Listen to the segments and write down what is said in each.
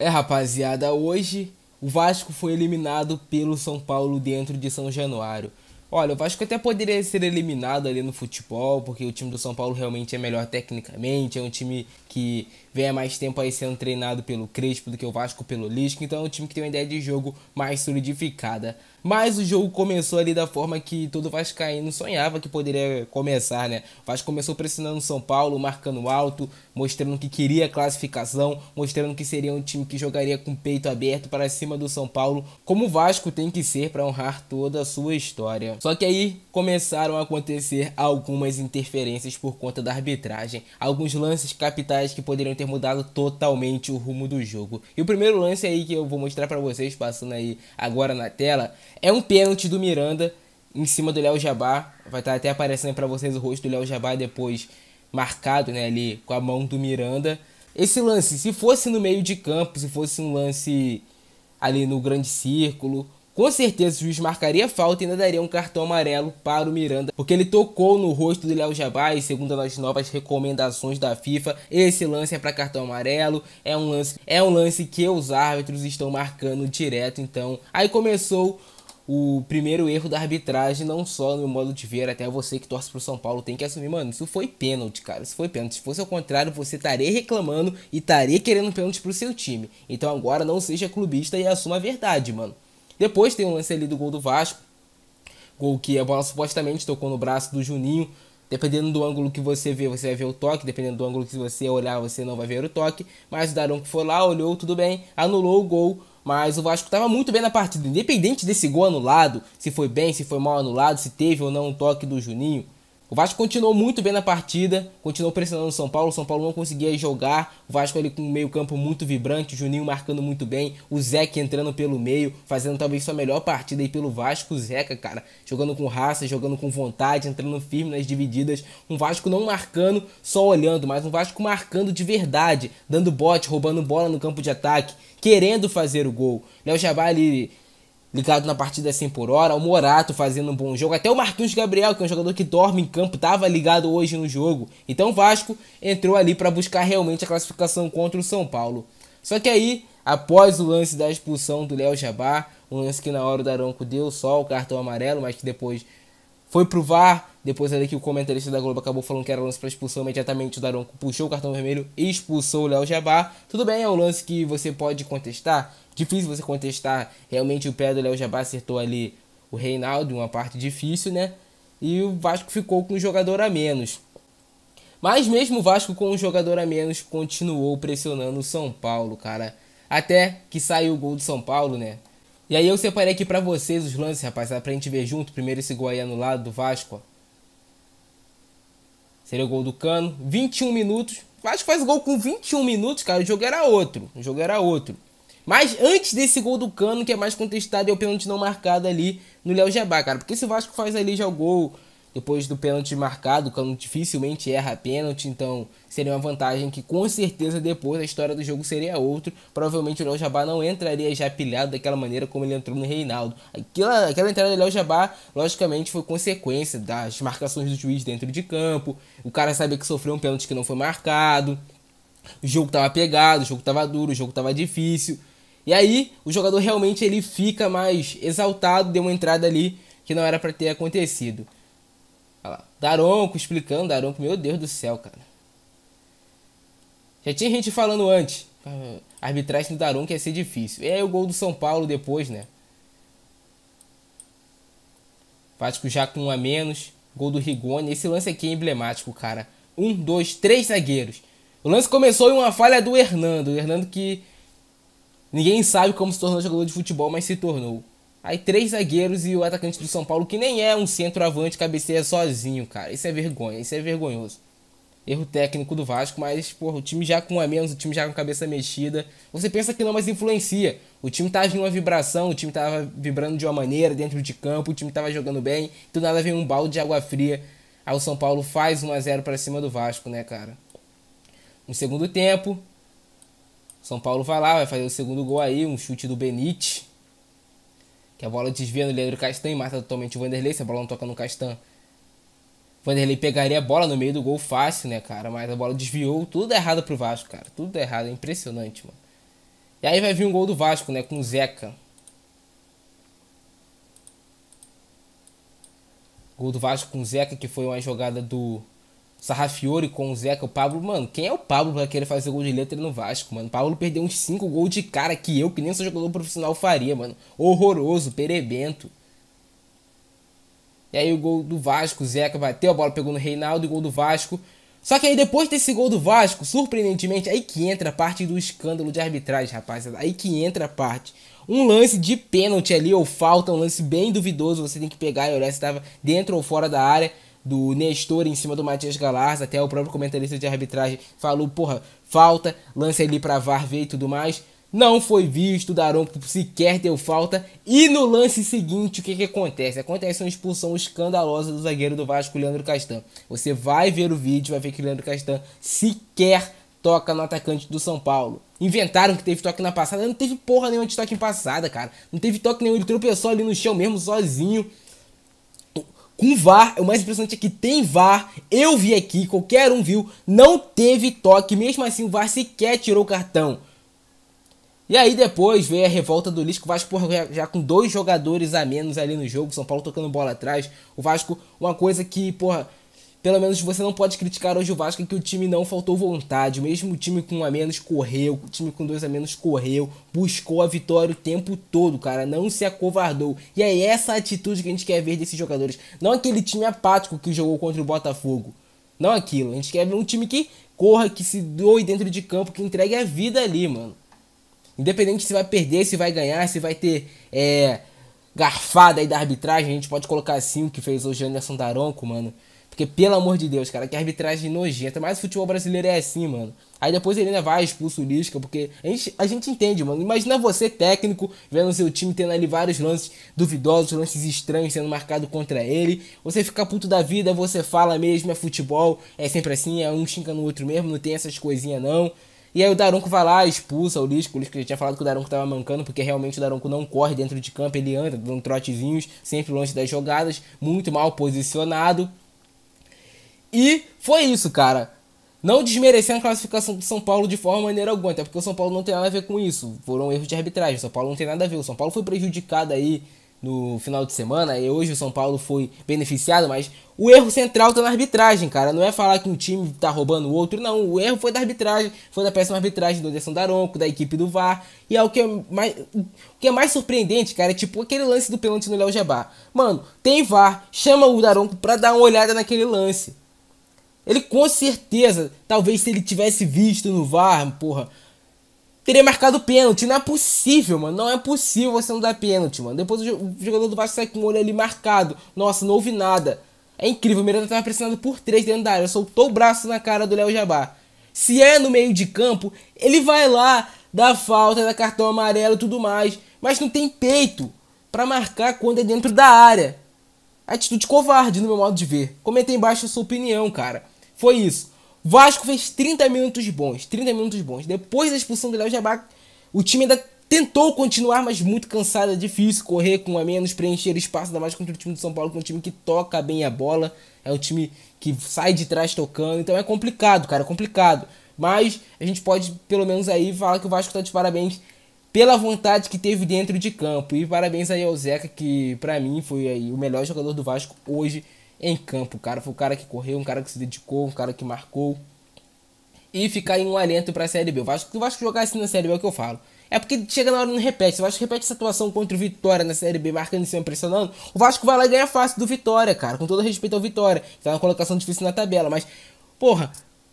É, rapaziada, hoje o Vasco foi eliminado pelo São Paulo dentro de São Januário. Olha, o Vasco até poderia ser eliminado ali no futebol, porque o time do São Paulo realmente é melhor tecnicamente, é um time que venha mais tempo aí sendo treinado pelo Crespo do que o Vasco pelo Lisco. então é um time que tem uma ideia de jogo mais solidificada. Mas o jogo começou ali da forma que todo vascaíno sonhava que poderia começar, né? O Vasco começou pressionando São Paulo, marcando alto, mostrando que queria classificação, mostrando que seria um time que jogaria com peito aberto para cima do São Paulo, como o Vasco tem que ser para honrar toda a sua história. Só que aí começaram a acontecer algumas interferências por conta da arbitragem, alguns lances capitais que poderiam ter mudado totalmente o rumo do jogo. E o primeiro lance aí que eu vou mostrar para vocês, passando aí agora na tela, é um pênalti do Miranda em cima do Léo Jabá. Vai estar tá até aparecendo para vocês o rosto do Léo Jabá depois marcado, né, ali com a mão do Miranda. Esse lance, se fosse no meio de campo, se fosse um lance ali no grande círculo, com certeza o juiz marcaria falta e ainda daria um cartão amarelo para o Miranda, porque ele tocou no rosto do Léo Jabá e segundo as novas recomendações da FIFA, esse lance é para cartão amarelo, é um lance, é um lance que os árbitros estão marcando direto, então aí começou o primeiro erro da arbitragem, não só no modo de ver, até você que torce pro São Paulo tem que assumir, mano, isso foi pênalti, cara, isso foi pênalti. Se fosse ao contrário, você estaria reclamando e estaria querendo pênalti pro seu time. Então agora não seja clubista e assuma a verdade, mano. Depois tem o um lance ali do gol do Vasco. Gol que a bola supostamente tocou no braço do Juninho. Dependendo do ângulo que você vê, você vai ver o toque. Dependendo do ângulo que você olhar, você não vai ver o toque. Mas o que foi lá, olhou, tudo bem, anulou o gol. Mas o Vasco estava muito bem na partida. Independente desse gol anulado, se foi bem, se foi mal anulado, se teve ou não um toque do Juninho. O Vasco continuou muito bem na partida, continuou pressionando o São Paulo. O São Paulo não conseguia jogar. O Vasco ali com um meio-campo muito vibrante, o Juninho marcando muito bem, o Zeca entrando pelo meio, fazendo talvez sua melhor partida aí pelo Vasco. O Zeca, cara, jogando com raça, jogando com vontade, entrando firme nas divididas. Um Vasco não marcando, só olhando, mas um Vasco marcando de verdade, dando bote, roubando bola no campo de ataque, querendo fazer o gol. Léo Jabá ali ligado na partida 100 assim por hora, o Morato fazendo um bom jogo, até o Marquinhos Gabriel, que é um jogador que dorme em campo, estava ligado hoje no jogo. Então o Vasco entrou ali para buscar realmente a classificação contra o São Paulo. Só que aí, após o lance da expulsão do Léo Jabá, um lance que na hora o Daronco deu só o cartão amarelo, mas que depois foi pro VAR, depois ali que o comentarista da Globo acabou falando que era lance para expulsão, imediatamente o Daronco puxou o cartão vermelho e expulsou o Léo Jabá. Tudo bem, é um lance que você pode contestar. Difícil você contestar. Realmente o pé do Léo Jabá acertou ali o Reinaldo, uma parte difícil, né? E o Vasco ficou com um jogador a menos. Mas mesmo o Vasco com um jogador a menos continuou pressionando o São Paulo, cara. Até que saiu o gol do São Paulo, né? E aí eu separei aqui para vocês os lances, rapaz, pra gente ver junto. Primeiro esse gol aí anulado do Vasco, ó. Seria o gol do Cano. 21 minutos. vasco faz gol com 21 minutos, cara. O jogo era outro. O jogo era outro. Mas antes desse gol do Cano, que é mais contestado, é o pênalti não marcado ali no Léo Jabá, cara. Porque se o Vasco faz ali já o gol depois do pênalti marcado, quando dificilmente erra pênalti, então seria uma vantagem que com certeza depois a história do jogo seria outra. Provavelmente o Léo Jabá não entraria já pilhado daquela maneira como ele entrou no Reinaldo. Aquela, aquela entrada do Léo Jabá, logicamente, foi consequência das marcações do juiz dentro de campo. O cara sabia que sofreu um pênalti que não foi marcado. O jogo tava pegado, o jogo tava duro, o jogo tava difícil. E aí, o jogador realmente ele fica mais exaltado, deu uma entrada ali que não era para ter acontecido. Olha lá. Daronco explicando, Daronco, meu Deus do céu, cara. Já tinha gente falando antes. Arbitragem do Daronco ia ser difícil. é o gol do São Paulo depois, né? Vasco já com um a menos. Gol do Rigoni. Esse lance aqui é emblemático, cara. Um, dois, três zagueiros. O lance começou em uma falha do Hernando. O Hernando que ninguém sabe como se tornou jogador de futebol, mas se tornou. Aí três zagueiros e o atacante do São Paulo, que nem é um centroavante, cabeceia sozinho, cara. Isso é vergonha, isso é vergonhoso. Erro técnico do Vasco, mas, porra, o time já com a menos, o time já com a cabeça mexida. Você pensa que não, mas influencia. O time tava em uma vibração, o time tava vibrando de uma maneira dentro de campo, o time tava jogando bem, do nada vem um balde de água fria. Aí o São Paulo faz 1 a 0 para cima do Vasco, né, cara? No segundo tempo, São Paulo vai lá, vai fazer o segundo gol aí, um chute do Benítez. Que a bola desvia no Leandro Castan e mata totalmente o Vanderlei. Se a bola não toca no Castan, Vanderlei pegaria a bola no meio do gol fácil, né, cara? Mas a bola desviou, tudo errado pro Vasco, cara. Tudo errado, é impressionante, mano. E aí vai vir um gol do Vasco, né, com o Zeca. Gol do Vasco com o Zeca, que foi uma jogada do Sarrafiori com o Zeca, o Pablo, mano, quem é o Pablo pra querer fazer gol de letra no Vasco, mano? O Pablo perdeu uns 5 gols de cara que eu, que nem sou jogador profissional, faria, mano. Horroroso, perebento. E aí o gol do Vasco, o Zeca bateu, a bola pegou no Reinaldo, e gol do Vasco. Só que aí depois desse gol do Vasco, surpreendentemente, aí que entra a parte do escândalo de arbitragem, rapaziada. Aí que entra a parte. Um lance de pênalti ali, ou falta, um lance bem duvidoso, você tem que pegar, e o se estava dentro ou fora da área do Nestor em cima do Matias Galarza, até o próprio comentarista de arbitragem falou, porra, falta, lance ali pra VAR ver e tudo mais. Não foi visto, Daronco sequer deu falta. E no lance seguinte, o que, que acontece? Acontece uma expulsão escandalosa do zagueiro do Vasco, Leandro Castan. Você vai ver o vídeo, vai ver que o Leandro Castan sequer toca no atacante do São Paulo. Inventaram que teve toque na passada, não teve porra nenhuma de toque em passada, cara. Não teve toque nenhum, ele tropeçou ali no chão mesmo, sozinho com VAR, o mais impressionante é que tem VAR, eu vi aqui, qualquer um viu, não teve toque, mesmo assim o VAR sequer tirou o cartão. E aí depois veio a revolta do Lisco, o Vasco já, com dois jogadores a menos ali no jogo, São Paulo tocando bola atrás, o Vasco, uma coisa que, porra, pelo menos você não pode criticar hoje o Vasco que o time não faltou vontade. Mesmo o time com um a menos correu, o time com dois a menos correu, buscou a vitória o tempo todo, cara. Não se acovardou. E é essa atitude que a gente quer ver desses jogadores. Não aquele time apático que jogou contra o Botafogo. Não aquilo. A gente quer ver um time que corra, que se doe dentro de campo, que entregue a vida ali, mano. Independente se vai perder, se vai ganhar, se vai ter é, garfada aí da arbitragem, a gente pode colocar assim o que fez hoje Anderson Daronco, mano. Porque, pelo amor de Deus, cara, que arbitragem nojenta. Mas o futebol brasileiro é assim, mano. Aí depois ele ainda vai expulso o Lisca, porque a gente, a gente entende, mano. Imagina você, técnico, vendo seu time tendo ali vários lances duvidosos, lances estranhos sendo marcado contra ele. Você fica puto da vida, você fala mesmo, é futebol, é sempre assim, é um xinga no outro mesmo, não tem essas coisinhas não. E aí o Daronco vai lá, expulsa o Lisca. O Lisca já tinha falado que o Daronco tava mancando, porque realmente o Daronco não corre dentro de campo, ele anda dando trotezinhos, sempre longe das jogadas, muito mal posicionado. E foi isso, cara. Não desmerecendo a classificação do São Paulo de forma maneira alguma, até porque o São Paulo não tem nada a ver com isso. Foram erros de arbitragem, o São Paulo não tem nada a ver. O São Paulo foi prejudicado aí no final de semana e hoje o São Paulo foi beneficiado, mas o erro central tá na arbitragem, cara. Não é falar que um time tá roubando o outro, não. O erro foi da arbitragem, foi da péssima arbitragem do Anderson Daronco, da equipe do VAR. E é o que é mais, o que é mais surpreendente, cara, é tipo aquele lance do pênalti no Léo Jabá. Mano, tem VAR, chama o Daronco pra dar uma olhada naquele lance. Ele com certeza, talvez se ele tivesse visto no VAR, porra, teria marcado pênalti. Não é possível, mano. Não é possível você não dar pênalti, mano. Depois o jogador do VAR sai com o olho ali marcado. Nossa, não houve nada. É incrível, o Miranda tava pressionado por três dentro da área. Soltou o braço na cara do Léo Jabá. Se é no meio de campo, ele vai lá, dá falta, dá cartão amarelo e tudo mais. Mas não tem peito para marcar quando é dentro da área. Atitude covarde, no meu modo de ver. Comenta aí embaixo a sua opinião, cara. Foi isso. Vasco fez 30 minutos bons, 30 minutos bons. Depois da expulsão do Léo Jabá, o time ainda tentou continuar, mas muito cansado, é difícil correr com a menos, preencher espaço, ainda mais contra o time do São Paulo, que é um time que toca bem a bola, é um time que sai de trás tocando, então é complicado, cara, é complicado. Mas a gente pode, pelo menos aí, falar que o Vasco tá de parabéns pela vontade que teve dentro de campo. E parabéns aí ao Zeca, que para mim foi aí o melhor jogador do Vasco hoje em campo, cara. Foi o cara que correu, um cara que se dedicou, um cara que marcou. E ficar em um alento pra Série B. O Vasco, o Vasco jogar assim na Série B é o que eu falo. É porque chega na hora e não repete. O Vasco repete essa atuação contra o Vitória na Série B, marcando em cima, impressionando, O Vasco vai lá e ganha fácil do Vitória, cara. Com todo respeito ao Vitória. Tá uma colocação difícil na tabela. Mas, porra,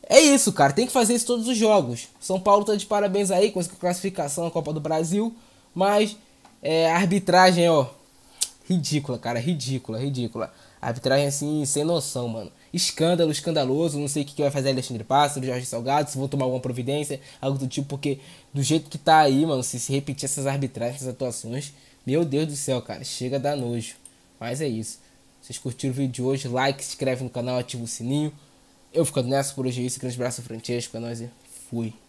é isso, cara. Tem que fazer isso todos os jogos. São Paulo tá de parabéns aí com essa classificação na Copa do Brasil. Mas, é, a arbitragem, ó. Ridícula, cara. Ridícula, ridícula. Arbitragem assim, sem noção, mano. Escândalo, escandaloso. Não sei o que, que vai fazer Alexandre Pássaro, Jorge Salgado, se vão tomar alguma providência, algo do tipo, porque do jeito que tá aí, mano, se, se repetir essas arbitragens, essas atuações, meu Deus do céu, cara, chega a dar nojo. Mas é isso. Vocês curtiram o vídeo de hoje, like, se inscreve no canal, ativa o sininho. Eu ficando nessa por hoje é isso. Grande abraço, Francesco. É nóis e fui.